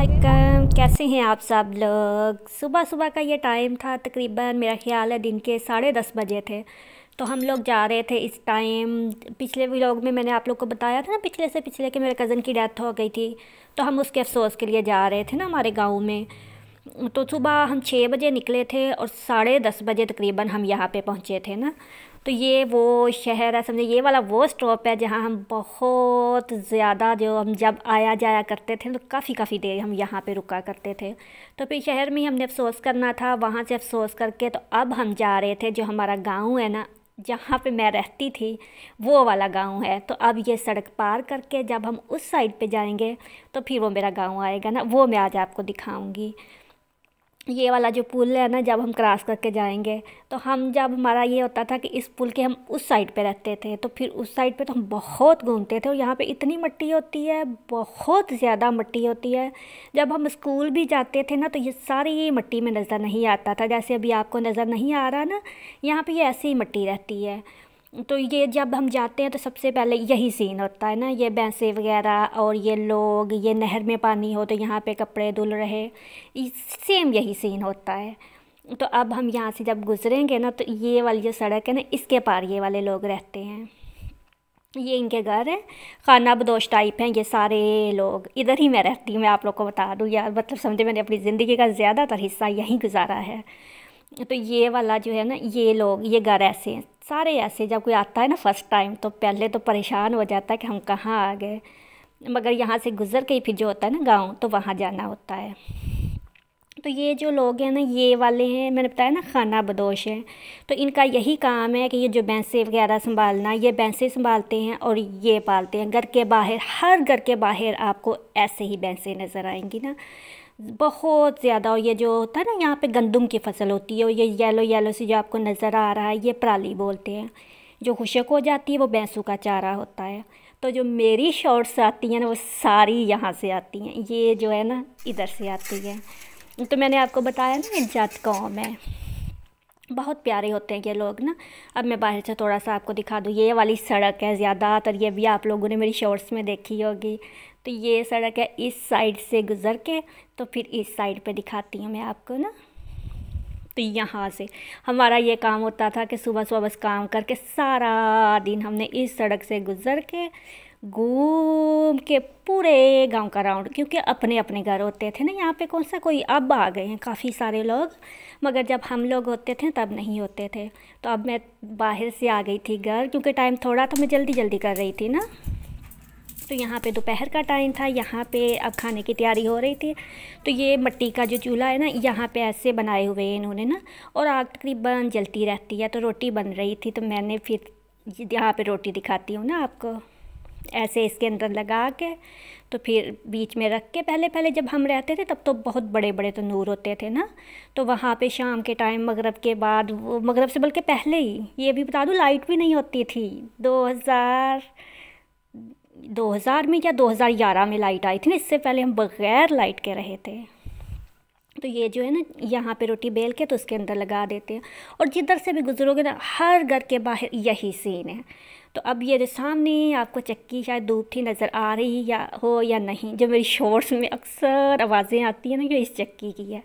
वालेकुम कैसे हैं आप सब लोग सुबह सुबह का ये टाइम था तकरीबन मेरा ख्याल है दिन के साढ़े दस बजे थे तो हम लोग जा रहे थे इस टाइम पिछले व्लॉग में मैंने आप लोग को बताया था ना पिछले से पिछले कि मेरे कज़न की डेथ हो गई थी तो हम उसके अफसोस के लिए जा रहे थे ना हमारे गाँव में तो सुबह हम छः बजे निकले थे और साढ़े दस बजे तकरीबन हम यहाँ पे पहुँचे थे ना तो ये वो शहर है समझे ये वाला वो स्टॉप है जहाँ हम बहुत ज़्यादा जो हम जब आया जाया करते थे तो काफ़ी काफ़ी देर हम यहाँ पे रुका करते थे तो फिर शहर में हमने अफसोस करना था वहाँ से अफसोस करके तो अब हम जा रहे थे जो हमारा गाँव है ना जहाँ पे मैं रहती थी वो वाला गांव है तो अब ये सड़क पार करके जब हम उस साइड पर जाएंगे तो फिर वो मेरा गाँव आएगा ना वो मैं आज आपको दिखाऊँगी ये वाला जो पुल है ना जब हम क्रॉस करके जाएंगे तो हम जब हमारा ये होता था कि इस पुल के हम उस साइड पे रहते थे तो फिर उस साइड पे तो हम बहुत घूमते थे और यहाँ पे इतनी मिट्टी होती है बहुत ज़्यादा मिट्टी होती है जब हम स्कूल भी जाते थे ना तो ये सारी ही मिट्टी में नज़र नहीं आता था जैसे अभी आपको नज़र नहीं आ रहा ना यहाँ पर ये ऐसी ही मिट्टी रहती है तो ये जब हम जाते हैं तो सबसे पहले यही सीन होता है ना ये बैंसे वगैरह और ये लोग ये नहर में पानी हो तो यहाँ पे कपड़े धुल रहे सेम यही सीन होता है तो अब हम यहाँ से जब गुज़रेंगे ना तो ये वाली जो सड़क है ना इसके पार ये वाले लोग रहते हैं ये इनके घर है खाना बदोश टाइप हैं ये सारे लोग इधर ही मैं रहती हूँ मैं आप लोग को बता दूँ यार मतलब समझे मैंने अपनी ज़िंदगी का ज़्यादातर हिस्सा यहीं गुजारा है तो ये वाला जो है ना ये लोग ये घर ऐसे हैं सारे ऐसे जब कोई आता है ना फ़र्स्ट टाइम तो पहले तो परेशान हो जाता है कि हम कहाँ आ गए मगर यहाँ से गुज़र के फिर जो होता है ना गांव तो वहाँ जाना होता है तो ये जो लोग हैं ना ये वाले हैं मैंने बताया ना खाना बदोश हैं तो इनका यही काम है कि ये जो भैंसें वगैरह संभालना ये भैंसें संभालते हैं और ये पालते हैं घर के बाहर हर घर के बाहर आपको ऐसे ही भैंसें नज़र आएंगी ना बहुत ज़्यादा और ये जो होता है ना यहाँ पे गंदम की फसल होती है और ये येलो येलो से जो आपको नज़र आ रहा है ये प्राली बोलते हैं जो खुशक हो जाती है वो भैंसों का चारा होता है तो जो मेरी शॉर्ट्स आती हैं ना वो सारी यहाँ से आती हैं ये जो है ना इधर से आती है तो मैंने आपको बताया ना जात कौम है बहुत प्यारे होते हैं ये लोग ना अब मैं बाहर से थोड़ा सा आपको दिखा दूँ ये वाली सड़क है ज़्यादातर ये भी आप लोगों ने मेरी शॉर्ट्स में देखी होगी तो ये सड़क है इस साइड से गुज़र के तो फिर इस साइड पे दिखाती हूँ मैं आपको ना तो यहाँ से हमारा ये काम होता था कि सुबह सुबह बस काम करके सारा दिन हमने इस सड़क से गुज़र के घूम के पूरे गांव का राउंड क्योंकि अपने अपने घर होते थे ना यहाँ पे कौन सा कोई अब आ गए हैं काफ़ी सारे लोग मगर जब हम लोग होते थे तब नहीं होते थे तो अब मैं बाहर से आ गई थी घर क्योंकि टाइम थोड़ा था मैं जल्दी जल्दी कर रही थी ना तो यहाँ पे दोपहर का टाइम था यहाँ पे अब खाने की तैयारी हो रही थी तो ये मट्टी का जो चूल्हा है ना यहाँ पे ऐसे बनाए हुए हैं इन्होंने ना और आग तकरीबन जलती रहती है तो रोटी बन रही थी तो मैंने फिर यहाँ पे रोटी दिखाती हूँ ना आपको ऐसे इसके अंदर लगा के तो फिर बीच में रख के पहले पहले जब हम रहते थे तब तो बहुत बड़े बड़े तंदूर तो होते थे ना तो वहाँ पे शाम के टाइम मगरब के बाद मगरब से बल्कि पहले ही ये भी बता दूँ लाइट भी नहीं होती थी 2000 2000 में या 2011 में लाइट आई थी ना इससे पहले हम बग़ैर लाइट के रहे थे तो ये जो है ना यहाँ पे रोटी बेल के तो उसके अंदर लगा देते हैं और जिधर से भी गुजरोगे ना हर घर के बाहर यही सीन है तो अब ये सामने आपको चक्की शायद डूबती नज़र आ रही या हो या नहीं जो मेरी शॉर्ट्स में अक्सर आवाज़ें आती हैं ना जो इस चक्की की है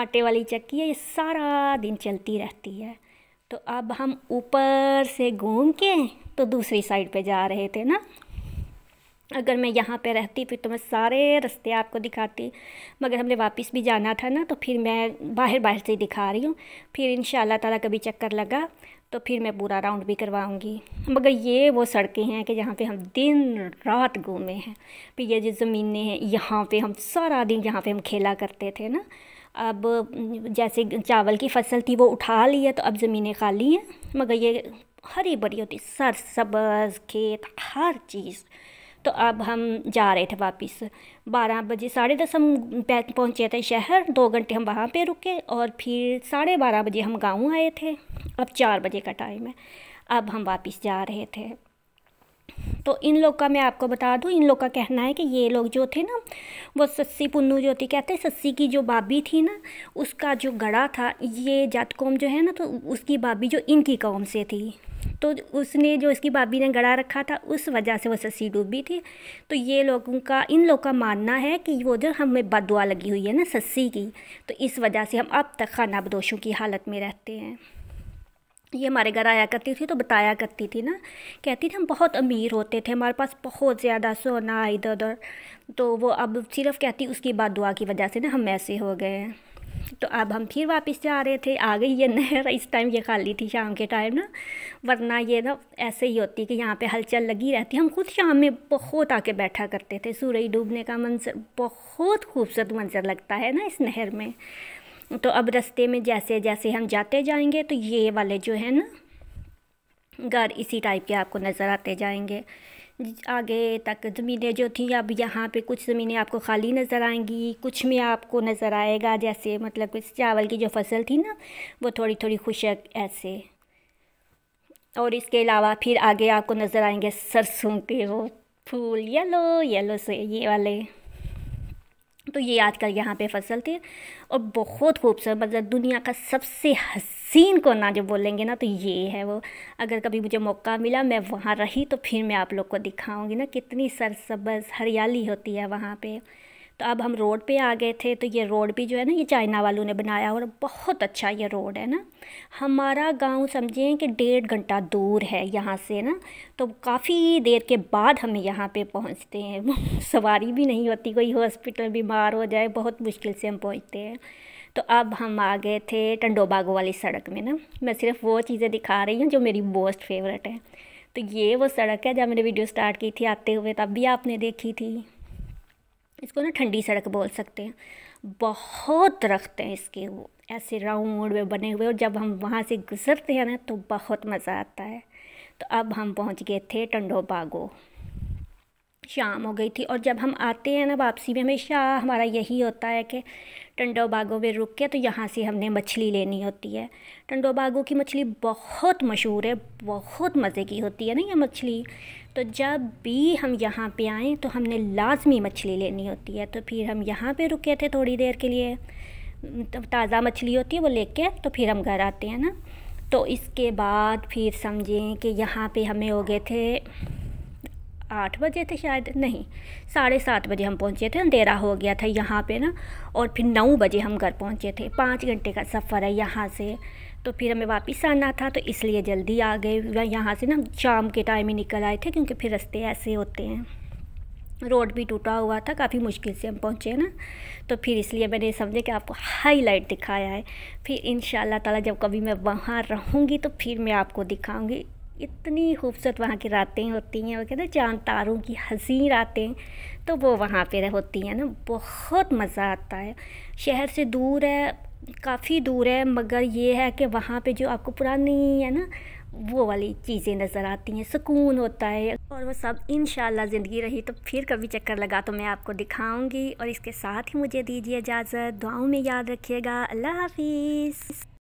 आटे वाली चक्की है ये सारा दिन चलती रहती है तो अब हम ऊपर से घूम के तो दूसरी साइड पे जा रहे थे ना अगर मैं यहाँ पे रहती फिर तो मैं सारे रास्ते आपको दिखाती मगर हमने वापस भी जाना था ना तो फिर मैं बाहर बाहर से दिखा रही हूँ फिर इन ताला कभी चक्कर लगा तो फिर मैं पूरा राउंड भी करवाऊँगी मगर ये वो सड़कें हैं कि जहाँ पे हम दिन रात घूमे हैं फिर ये जो ज़मीनें हैं यहाँ पे हम सारा दिन यहाँ पे हम खेला करते थे ना अब जैसे चावल की फसल थी वो उठा ली है तो अब ज़मीनें खाली हैं मगर ये हरी भरी होती सर सबज खेत हर चीज़ तो अब हम जा रहे थे वापस बारह बजे साढ़े दस हम पहुँचे थे शहर दो घंटे हम वहाँ पे रुके और फिर साढ़े बारह बजे हम गाँव आए थे अब चार बजे का टाइम है अब हम वापस जा रहे थे तो इन लोग का मैं आपको बता दूं इन लोग का कहना है कि ये लोग जो थे ना वो सस्सी पुन्नू जो थी कहते सस्सी की जो बाबी थी ना उसका जो गड़ा था ये जात कौम जो है ना तो उसकी बाबी जो इनकी कौम से थी तो उसने जो इसकी बाबी ने गड़ा रखा था उस वजह से वो सस्सी डूबी थी तो ये लोगों का इन लोगों का मानना है कि वो जो हमें बदुआ लगी हुई है ना सस्सी की तो इस वजह से हम अब तक खाना बदोशों की हालत में रहते हैं ये हमारे घर आया करती थी तो बताया करती थी ना कहती थी हम बहुत अमीर होते थे हमारे पास बहुत ज़्यादा सोना इधर उधर तो वो अब सिर्फ कहती उसकी बात दुआ की वजह से ना हम ऐसे हो गए हैं तो अब हम फिर वापस जा रहे थे आ गई ये नहर इस टाइम ये खाली थी शाम के टाइम ना वरना ये ना ऐसे ही होती कि यहाँ पे हलचल लगी रहती हम खुद शाम में बहुत आके बैठा करते थे सूरज डूबने का मंजर बहुत खूबसूरत मंजर लगता है ना इस नहर में तो अब रस्ते में जैसे जैसे हम जाते जाएंगे तो ये वाले जो है ना घर इसी टाइप के आपको नज़र आते जाएंगे आगे तक ज़मीनें जो थी अब यहाँ पे कुछ ज़मीनें आपको खाली नज़र आएंगी कुछ में आपको नज़र आएगा जैसे मतलब कुछ चावल की जो फसल थी ना वो थोड़ी थोड़ी खुशक ऐसे और इसके अलावा फिर आगे आपको नज़र आएंगे सरसों के वो फूल येलो येलो से ये वाले तो ये आजकल यहाँ पे फसल थी और बहुत खूबसूरत मतलब दुनिया का सबसे हसीन कोना जो बोलेंगे ना तो ये है वो अगर कभी मुझे मौका मिला मैं वहाँ रही तो फिर मैं आप लोग को दिखाऊंगी ना कितनी सरसब्ज़ हरियाली होती है वहाँ पे तो अब हम रोड पे आ गए थे तो ये रोड भी जो है ना ये चाइना वालों ने बनाया और बहुत अच्छा ये रोड है ना हमारा गांव समझें कि डेढ़ घंटा दूर है यहाँ से ना तो काफ़ी देर के बाद हम यहाँ पे पहुँचते हैं सवारी भी नहीं होती कोई हॉस्पिटल बीमार हो जाए बहुत मुश्किल से हम पहुँचते हैं तो अब हम आ गए थे टंडोबागो वाली सड़क में ना मैं सिर्फ वो चीज़ें दिखा रही हूँ जो मेरी मोस्ट फेवरेट है तो ये वो सड़क है जब मैंने वीडियो स्टार्ट की थी आते हुए तब भी आपने देखी थी इसको ना ठंडी सड़क बोल सकते हैं बहुत दरख्त हैं इसके वो ऐसे राउंड में बने हुए और जब हम वहाँ से गुज़रते हैं ना तो बहुत मज़ा आता है तो अब हम पहुँच गए थे टंडो बागो शाम हो गई थी और जब हम आते हैं ना वापसी में हमेशा हमारा यही होता है कि टंडो बागों में रुक के तो यहाँ से हमने मछली लेनी होती है टंडो बागों की मछली बहुत मशहूर है बहुत मज़े की होती है ना ये मछली तो जब भी हम यहाँ पे आएँ तो हमने लाजमी मछली लेनी होती है तो फिर हम यहाँ पे रुके थे थोड़ी देर के लिए ताज़ा मछली होती है वो ले कर तो फिर हम घर आते हैं ना तो इसके बाद फिर समझें कि यहाँ पर हमें हो गए थे आठ बजे थे शायद नहीं साढ़े सात बजे हम पहुंचे थे अंधेरा हो गया था यहाँ पे ना और फिर नौ बजे हम घर पहुंचे थे पाँच घंटे का सफ़र है यहाँ से तो फिर हमें वापस आना था तो इसलिए जल्दी आ गए यहाँ से ना शाम के टाइम ही निकल आए थे क्योंकि फिर रास्ते ऐसे होते हैं रोड भी टूटा हुआ था काफ़ी मुश्किल से हम पहुँचे ना तो फिर इसलिए मैंने समझे कि आपको हाईलाइट दिखाया है फिर इन ताला जब कभी मैं वहाँ रहूँगी तो फिर मैं आपको दिखाऊँगी इतनी खूबसूरत वहाँ की रातें होती हैं वो कहते हैं चांद तारों की हसीन रातें तो वो वहाँ पे होती हैं ना बहुत मज़ा आता है शहर से दूर है काफ़ी दूर है मगर ये है कि वहाँ पे जो आपको पुरानी है ना वो वाली चीज़ें नज़र आती हैं सुकून होता है और वो सब इन ज़िंदगी रही तो फिर कभी चक्कर लगा तो मैं आपको दिखाऊंगी और इसके साथ ही मुझे दीजिए इजाज़त दुआओं में याद रखिएगा अल्लाह हाफिज़